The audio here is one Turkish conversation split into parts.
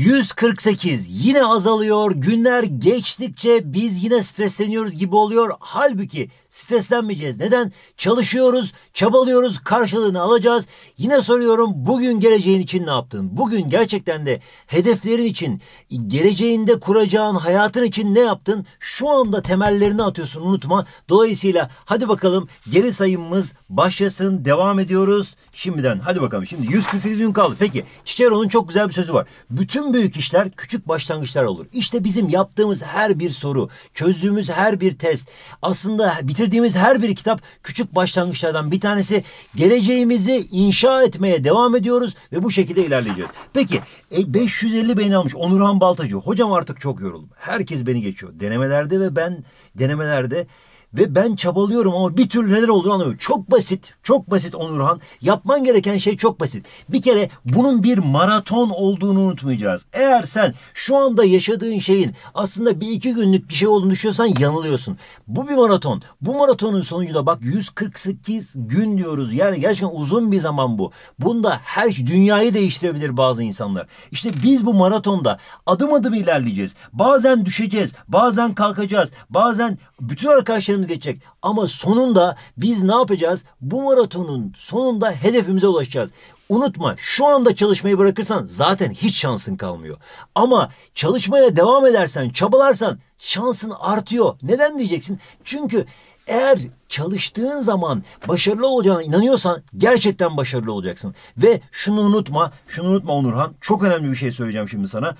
148 yine azalıyor. Günler geçtikçe biz yine stresleniyoruz gibi oluyor. Halbuki streslenmeyeceğiz. Neden? Çalışıyoruz, çabalıyoruz, karşılığını alacağız. Yine soruyorum bugün geleceğin için ne yaptın? Bugün gerçekten de hedeflerin için, geleceğinde kuracağın hayatın için ne yaptın? Şu anda temellerini atıyorsun unutma. Dolayısıyla hadi bakalım geri sayımımız başlasın. Devam ediyoruz şimdiden. Hadi bakalım şimdi 148 gün kaldı. Peki Çiçero'nun çok güzel bir sözü var. Bütün Tüm büyük işler küçük başlangıçlar olur. İşte bizim yaptığımız her bir soru, çözdüğümüz her bir test, aslında bitirdiğimiz her bir kitap küçük başlangıçlardan bir tanesi. Geleceğimizi inşa etmeye devam ediyoruz ve bu şekilde ilerleyeceğiz. Peki 550 e, beğeni almış Onurhan Baltacı. Hocam artık çok yoruldum. Herkes beni geçiyor. Denemelerde ve ben denemelerde ve ben çabalıyorum ama bir türlü neler olduğunu anlamıyorum. Çok basit. Çok basit Onurhan. Yapman gereken şey çok basit. Bir kere bunun bir maraton olduğunu unutmayacağız. Eğer sen şu anda yaşadığın şeyin aslında bir iki günlük bir şey olduğunu düşünüyorsan yanılıyorsun. Bu bir maraton. Bu maratonun sonucunda bak 148 gün diyoruz. Yani gerçekten uzun bir zaman bu. Bunda her şey, dünyayı değiştirebilir bazı insanlar. İşte biz bu maratonda adım adım ilerleyeceğiz. Bazen düşeceğiz. Bazen kalkacağız. Bazen bütün arkadaşlarımız devam edecek. Ama sonunda biz ne yapacağız? Bu maratonun sonunda hedefimize ulaşacağız. Unutma şu anda çalışmayı bırakırsan zaten hiç şansın kalmıyor. Ama çalışmaya devam edersen, çabalarsan şansın artıyor. Neden diyeceksin? Çünkü eğer çalıştığın zaman başarılı olacağına inanıyorsan gerçekten başarılı olacaksın. Ve şunu unutma, şunu unutma Onurhan. Çok önemli bir şey söyleyeceğim şimdi sana.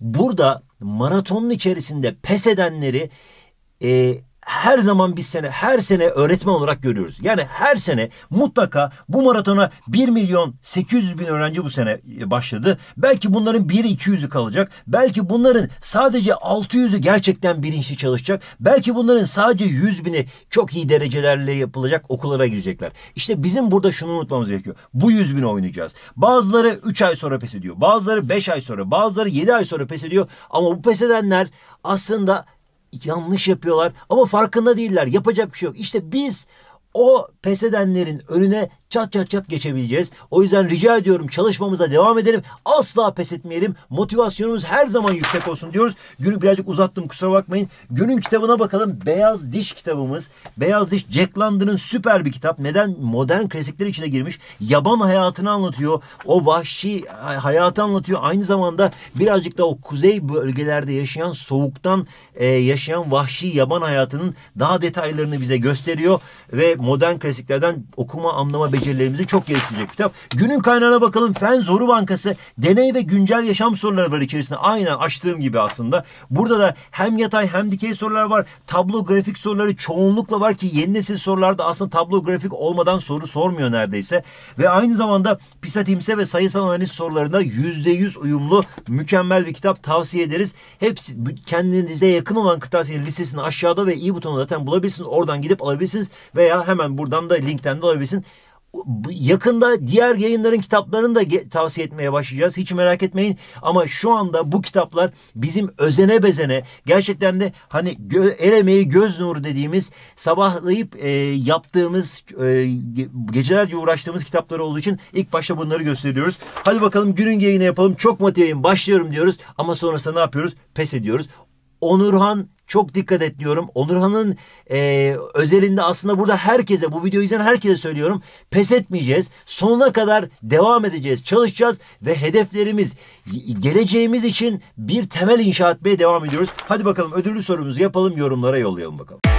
Burada maratonun içerisinde pes edenleri e, her zaman biz sene her sene öğretmen olarak görüyoruz. Yani her sene mutlaka bu maratona 1 milyon 800 bin öğrenci bu sene e, başladı. Belki bunların 1 200'ü kalacak. Belki bunların sadece 600'ü gerçekten bilinçli çalışacak. Belki bunların sadece 100 bini çok iyi derecelerle yapılacak okullara girecekler. İşte bizim burada şunu unutmamız gerekiyor. Bu 100 bin oynayacağız. Bazıları 3 ay sonra pes ediyor. Bazıları 5 ay sonra. Bazıları 7 ay sonra pes ediyor. Ama bu pes edenler aslında yanlış yapıyorlar ama farkında değiller. Yapacak bir şey yok. İşte biz o pes edenlerin önüne çat çat çat geçebileceğiz. O yüzden rica ediyorum çalışmamıza devam edelim. Asla pes etmeyelim. Motivasyonumuz her zaman yüksek olsun diyoruz. Günü birazcık uzattım kusura bakmayın. Günün kitabına bakalım. Beyaz Diş kitabımız. Beyaz Diş Jack London'ın süper bir kitap. Neden? Modern klasikler içine girmiş. Yaban hayatını anlatıyor. O vahşi hayatı anlatıyor. Aynı zamanda birazcık da o kuzey bölgelerde yaşayan soğuktan e, yaşayan vahşi yaban hayatının daha detaylarını bize gösteriyor. Ve modern klasiklerden okuma anlama becerilerini becerilerimizi çok geliştirecek kitap. Günün kaynağına bakalım. Fen Zoru Bankası deney ve güncel yaşam soruları var içerisinde. Aynen açtığım gibi aslında. Burada da hem yatay hem dikey sorular var. Tablo grafik soruları çoğunlukla var ki yeni nesil sorularda aslında tablo grafik olmadan soru sormuyor neredeyse. Ve aynı zamanda PISA timse ve sayısal analiz sorularında yüzde yüz uyumlu mükemmel bir kitap tavsiye ederiz. Hepsi kendinize yakın olan kırtasiye listesini aşağıda ve i butonu zaten bulabilirsiniz. Oradan gidip alabilirsiniz veya hemen buradan da linkten de alabilirsiniz. Yakında diğer yayınların kitaplarını da tavsiye etmeye başlayacağız. Hiç merak etmeyin. Ama şu anda bu kitaplar bizim özene bezene gerçekten de hani gö el emeği göz nuru dediğimiz sabahlayıp e, yaptığımız e, gecelerce uğraştığımız kitapları olduğu için ilk başta bunları gösteriyoruz. Hadi bakalım günün yayını yapalım. Çok motiveyim başlıyorum diyoruz. Ama sonrasında ne yapıyoruz? Pes ediyoruz. Onurhan çok dikkat etliyorum. diyorum. Onurhan'ın e, özelinde aslında burada herkese, bu videoyu izleyen herkese söylüyorum. Pes etmeyeceğiz. Sonuna kadar devam edeceğiz, çalışacağız ve hedeflerimiz, geleceğimiz için bir temel inşa etmeye devam ediyoruz. Hadi bakalım ödüllü sorumuzu yapalım, yorumlara yollayalım bakalım.